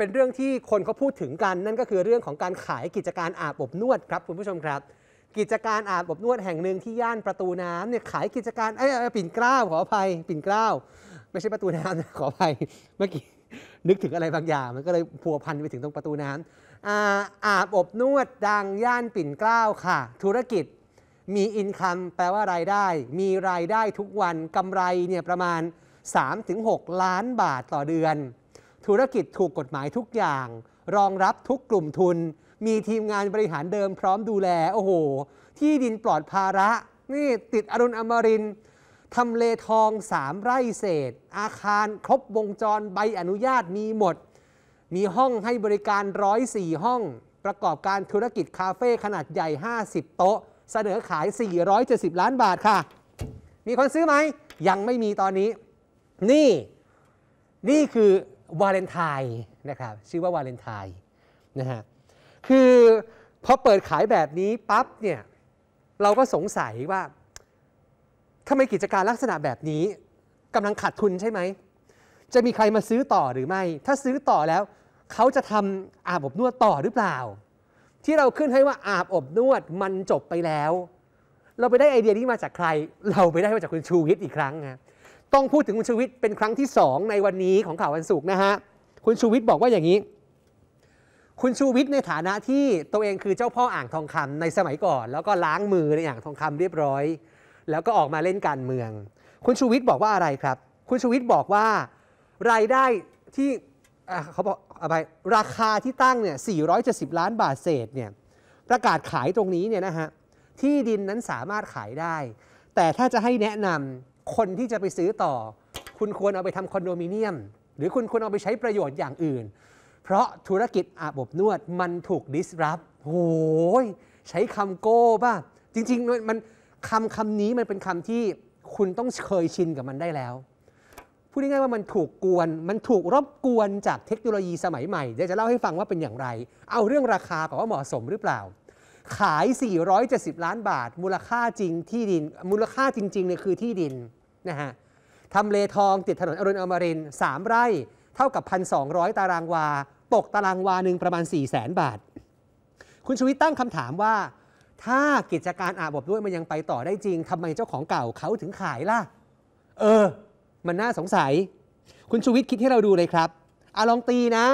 เป็นเรื่องที่คนเขาพูดถึงกัน นั่นก็คือเรื่องของการขายกิจการอาบอบนวดครับคุณผู้ชมครับ กิจการอาบอบนวดแห่งหนึ่งที่ย่านประตูน้ำเนี่ยขายกิจการไอ้ปิ่นเกล้าขออภัยปิ่นเกล้าไม่ใช่ประตูน้ำนะขออภัยเมื่อกี้นึกถึงอะไรบางอย่าง มันก็เลยพัวพันไปถึงตรงประตูน้ำอาอาบอบนวดดังย่านปิ่นเกล้าค่ะ ธุรกิจ มีอินคัมแปลว่ารายได้ มีรายได้ทุกวันกำไรเนี่ยประมาณ3-6ล้านบาทต่อเดือนธุรกิจถูกกฎหมายทุกอย่าง รองรับทุกกลุ่มทุน มีทีมงานบริหารเดิมพร้อมดูแลโอ้โห ที่ดินปลอดภาระ นี่ติดอรุณอมรินทำเลทองสามไร่เศษ อาคารครบวงจรใบอนุญาตมีหมด มีห้องให้บริการร้อยสี่ห้อง ประกอบการธุรกิจคาเฟ่ขนาดใหญ่ 50 โต๊ะ เสนอขาย 470 ล้านบาทค่ะ มีคนซื้อไหม ยังไม่มีตอนนี้ นี่ นี่คือวาเลนไทน์นะครับชื่อว่าวาเลนไทน์นะฮะคือพอเปิดขายแบบนี้ปั๊บเนี่ยเราก็สงสัยว่าทำไมกิจการลักษณะแบบนี้กำลังขาดทุนใช่ไหมจะมีใครมาซื้อต่อหรือไม่ถ้าซื้อต่อแล้วเขาจะทำอาบอบนวดต่อหรือเปล่า ที่เราขึ้นให้ว่าอาบอบนวดมันจบไปแล้ว เราไปได้ไอเดียนี้มาจากใคร เราไปได้มาจากคุณชูวิทย์อีกครั้งนะต้องพูดถึงคุณชูวิทย์เป็นครั้งที่ 2 ในวันนี้ของข่าววันศุกร์นะฮะคุณชูวิทย์บอกว่าอย่างนี้ คุณชูวิทย์ในฐานะที่ตัวเองคือเจ้าพ่ออ่างทองคำในสมัยก่อน แล้วก็ล้างมือในอ่างทองคำเรียบร้อย แล้วก็ออกมาเล่นการเมืองคุณชูวิทย์บอกว่าอะไรครับ คุณชูวิทย์บอกว่ารายได้ที่เขาบอกอะไรราคาที่ตั้งเนี่ย470 ล้านบาทเศษเนี่ยประกาศขายตรงนี้เนี่ยนะฮะที่ดินนั้นสามารถขายได้ แต่ถ้าจะให้แนะนำคนที่จะไปซื้อต่อ คุณควรเอาไปทำคอนโดมิเนียม หรือคุณควรเอาไปใช้ประโยชน์อย่างอื่น เพราะธุรกิจอาบอบนวด มันถูกดิสรับ โอ้ยใช้คำโก้ป่ะจริงๆ มันคำคำนี้มันเป็นคำที่คุณต้องเคยชินกับมันได้แล้ว พูดง่ายๆว่ามันถูกกวน มันถูกรบกวนจากเทคโนโลยีสมัยใหม่เดี๋ยวจะเล่าให้ฟังว่าเป็นอย่างไรเอาเรื่องราคาก่อนว่าเหมาะสมหรือเปล่า ขาย470ล้านบาทมูลค่าจริงที่ดินมูลค่าจริงๆเนี่ยคือที่ดินนะฮะทำเลทองติดถนนอรุณอมรินทร์มไร่ เท่ากับ 1,200 ตารางวาตกตารางวาหนึ่งประมาณ 4 0 0แสนบาท คุณชูวิทย์ตั้งคำถามว่า ถ้ากิจการอาบอบด้วยมันยังไปต่อได้จริงทำไมเจ้าของเก่าเขาถึงขายล่ะ เออ มันน่าสงสัย คุณชูวิทย์คิดให้เราดูเลยครับอาลองตีนะ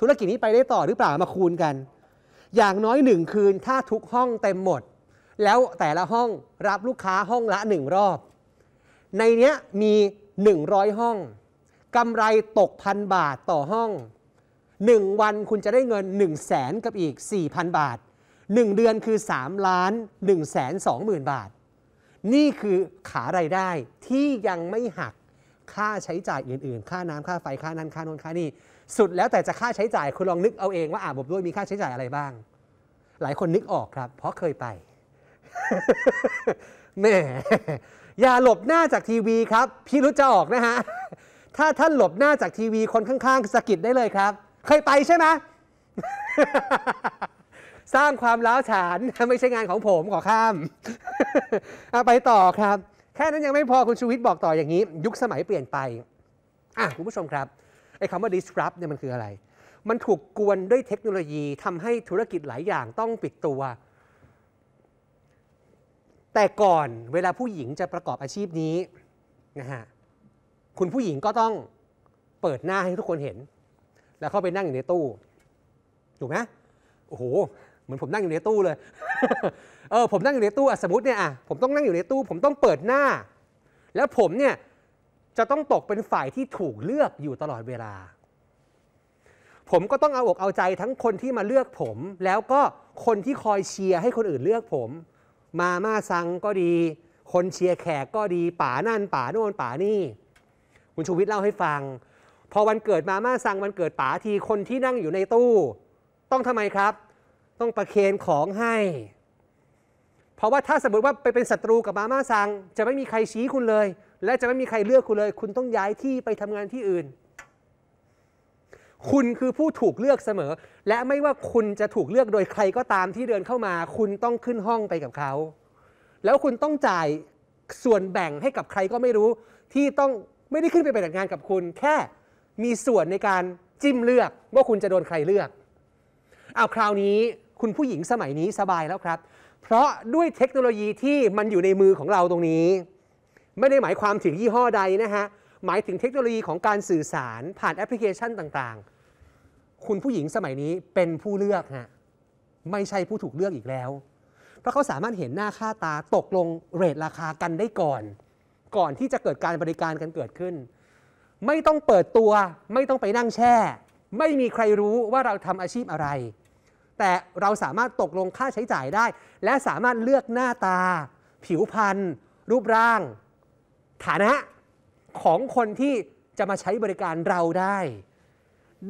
ธุรกิจนี้ไปได้ต่อหรือเปล่ามาคูณกัน อย่างน้อยหนึ่งคืนถ้าทุกห้องเต็มหมด แล้วแต่ละห้องรับลูกค้าห้องละหนึ่งรอบในเนี้ยมี 100 ห้องกำไรตกพันบาทต่อห้อง 1 วันคุณจะได้เงิน 1 0 0 0 0แสนกับอีก 4,000 บาท 1 เดือนคือ 3 ล้าน 1 2 0 0 0 0 บาท นี่คือขารายได้ที่ยังไม่หักค่าใช้จ่ายอื่นๆ ค่าน้ำค่าไฟค่านั้นค่านอนค่านี่ สุดแล้วแต่จะค่าใช้จ่าย คุณลองนึกเอาเองว่าอาบอบด้วยมีค่าใช้จ่ายอะไรบ้าง หลายคนนึกออกครับ เพราะเคยไปแม่อย่าหลบหน้าจากทีวีครับ พี่รุ้จะออกนะฮะ ถ้าท่านหลบหน้าจากทีวีคนข้างๆสะกิดได้เลยครับ เคยไปใช่ไหมสร้างความล้าฉานไม่ใช่งานของผมขอข้ามเอาไปต่อครับ แค่นั้นยังไม่พอคุณชูวิทย์บอกต่ออย่างนี้ ยุคสมัยเปลี่ยนไปอ่ะคุณผู้ชมครับไอ้คำว่า disrupt เนี่ยมันคืออะไร มันถูกกวนด้วยเทคโนโลยีทำให้ธุรกิจหลายอย่างต้องปิดตัวแต่ก่อนเวลาผู้หญิงจะประกอบอาชีพนี้นะฮะคุณผู้หญิงก็ต้องเปิดหน้าให้ทุกคนเห็น แล้วเข้าไปนั่งอยู่ในตู้ถูกไหมโอ้โหเหมือนผมนั่งอยู่ในตู้เลยเออผมนั่งอยู่ในตู้สมมติเนี่ยอ่ะผมต้องนั่งอยู่ในตู้ผมต้องเปิดหน้า แล้วผมเนี่ยจะต้องตกเป็นฝ่ายที่ถูกเลือกอยู่ตลอดเวลา ผมก็ต้องเอาอกเอาใจทั้งคนที่มาเลือกผมแล้วก็คนที่คอยเชียร์ให้คนอื่นเลือกผมมาม่าซังก็ดี คนเชียร์แขกก็ดี ป่านั่นป่าโน่นป่านี่ คุณชูวิทย์เล่าให้ฟัง พอวันเกิดมาม่าซังวันเกิดป๋าทีคนที่นั่งอยู่ในตู้ ต้องทำไมครับ ต้องประเคนของให้ เพราะว่าถ้าสมมติว่าไปเป็นศัตรูกับมาม่าซัง จะไม่มีใครชี้คุณเลย และจะไม่มีใครเลือกคุณเลย คุณต้องย้ายที่ไปทำงานที่อื่นคุณคือผู้ถูกเลือกเสมอ และไม่ว่าคุณจะถูกเลือกโดยใครก็ตามที่เดินเข้ามา คุณต้องขึ้นห้องไปกับเขา แล้วคุณต้องจ่ายส่วนแบ่งให้กับใครก็ไม่รู้ ที่ต้องไม่ได้ขึ้นไปปฏิบัติงานกับคุณ แค่มีส่วนในการจิ้มเลือก ว่าคุณจะโดนใครเลือกเอาคราวนี้คุณผู้หญิงสมัยนี้สบายแล้วครับ เพราะด้วยเทคโนโลยีที่มันอยู่ในมือของเราตรงนี้ ไม่ได้หมายความถึงยี่ห้อใดนะฮะหมายถึงเทคโนโลยีของการสื่อสาร ผ่านแอปพลิเคชันต่างคุณผู้หญิงสมัยนี้เป็นผู้เลือกฮะไม่ใช่ผู้ถูกเลือกอีกแล้ว เพราะเขาสามารถเห็นหน้าค่าตาตกลงเรทราคากันได้ก่อน ก่อนที่จะเกิดการบริการกันเกิดขึ้น ไม่ต้องเปิดตัวไม่ต้องไปนั่งแช่ ไม่มีใครรู้ว่าเราทำอาชีพอะไร แต่เราสามารถตกลงค่าใช้จ่ายได้ และสามารถเลือกหน้าตา ผิวพรรณรูปร่างฐานะของคนที่จะมาใช้บริการเราได้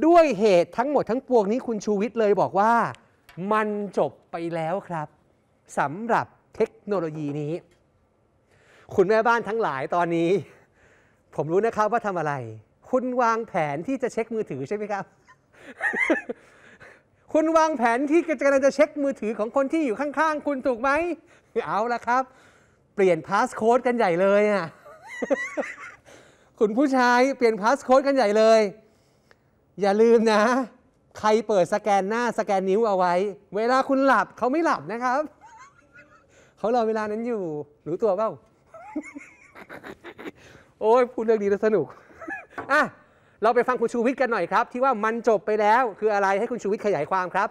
ด้วยเหตุทั้งหมดทั้งปวงนี้คุณชูวิทย์เลยบอกว่า มันจบไปแล้วครับสำหรับเทคโนโลยีนี้ คุณแม่บ้านทั้งหลายตอนนี้ ผมรู้นะครับว่าทำอะไร คุณวางแผนที่จะเช็คมือถือใช่ไหมครับ คุณวางแผนที่กำลังจะเช็คมือถือของคนที่อยู่ข้างๆคุณถูกไหมเอาละครับ เปลี่ยนพาสโค้ดกันใหญ่เลยอ่ะคุณผู้ชายเปลี่ยนพาสโค้ดกันใหญ่เลยอย่าลืมนะ ใครเปิดสแกนหน้า สแกนนิ้วเอาไว้ เวลาคุณหลับเขาไม่หลับนะครับ เขารอเวลานั้นอยู่รู้ตัวเปล่า โอ้ยพูดเรื่องดีแล้วสนุกอ่ะเราไปฟังคุณชูวิทย์กันหน่อยครับ ที่ว่ามันจบไปแล้ว คืออะไรให้คุณชูวิทย์ขยายความครับ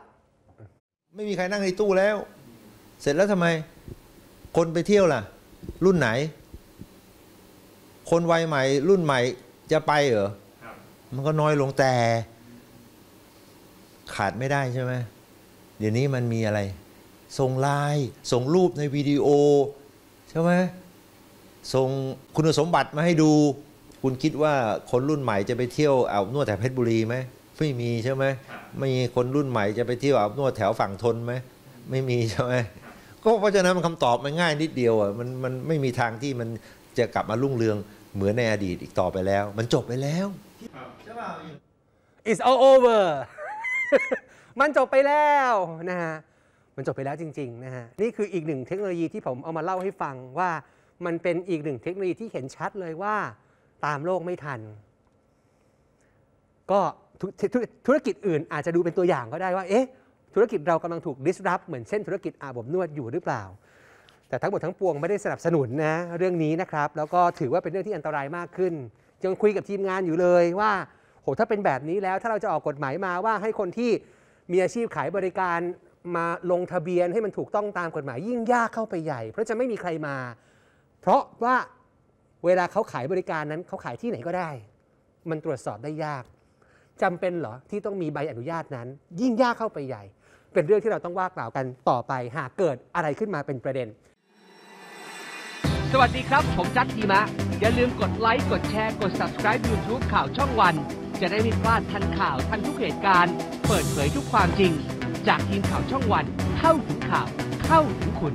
ไม่มีใครนั่งในตู้แล้ว เสร็จแล้วทำไม คนไปเที่ยวล่ะรุ่นไหน คนวัยใหม่รุ่นใหม่จะไปเหรอมันก็น้อยลงแต่ ขาดไม่ได้ใช่ไหมเดี๋ยวนี้มันมีอะไร ส่งไลน์ส่งรูปในวิดีโอ ใช่ไหมส่งคุณสมบัติมาให้ดู คุณคิดว่าคนรุ่นใหม่จะไปเที่ยวอาบนวดแถวเพชรบุรีไหมไม่มีใช่ไหมไม่มีคนรุ่นใหม่จะไปเที่ยวอาบนวดแถวฝั่งทนไหมไม่มีใช่ไหมก็เพราะฉะนั้นมันคำตอบมันง่าย นิดเดียวอ่ะมันมันไม่มีทางที่มันจะกลับมารุ่งเรืองเหมือนในอดีตอีกต่อไปแล้ว มันจบไปแล้ว it's all over มันจบไปแล้วนะฮะ มันจบไปแล้วจริง ๆ นะฮะ นี่คืออีกหนึ่งเทคโนโลยีที่ผมเอามาเล่าให้ฟังว่ามันเป็นอีกหนึ่งเทคโนโลยีที่เห็นชัดเลยว่า ตามโลกไม่ทัน ก็ธุรกิจอื่นอาจจะดูเป็นตัวอย่างก็ได้ว่า เอ๊ะธุรกิจเรากำลังถูก disrupt เหมือนเช่นธุรกิจอาบอบนวดอยู่หรือเปล่า แต่ทั้งหมดทั้งปวงไม่ได้สนับสนุนนะเรื่องนี้นะครับ แล้วก็ถือว่าเป็นเรื่องที่อันตรายมากขึ้นยังคุยกับทีมงานอยู่เลยว่าโหถ้าเป็นแบบนี้แล้วถ้าเราจะออกกฎหมายมาว่าให้คนที่มีอาชีพขายบริการมาลงทะเบียน ให้มันถูกต้องตามกฎหมาย ยิ่งยากเข้าไปใหญ่เพราะจะไม่มีใครมา เพราะว่าเวลาเขาขายบริการนั้นเขาขายที่ไหนก็ได้ มันตรวจสอบได้ยาก จำเป็นเหรอที่ต้องมีใบอนุญาตนั้น ยิ่งยากเข้าไปใหญ่ เป็นเรื่องที่เราต้องว่ากล่าวกันต่อไป หากเกิดอะไรขึ้นมาเป็นประเด็นสวัสดีครับผมจัดทีมะ อย่าลืมกดไลค์ กดแชร์กด subscribe YouTube ข่าวช่องวัน จะได้ไม่พลาดทันข่าวทันทุกเหตุการณ์ เปิดเผยทุกความจริง จากทีมข่าวช่องวันเข้าถึงข่าวเข้าถึงคุณ